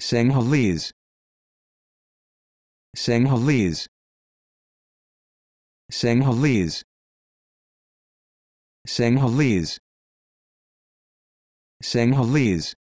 Sinhalese Sinhalese Sinhalese Sinhalese Sinhalese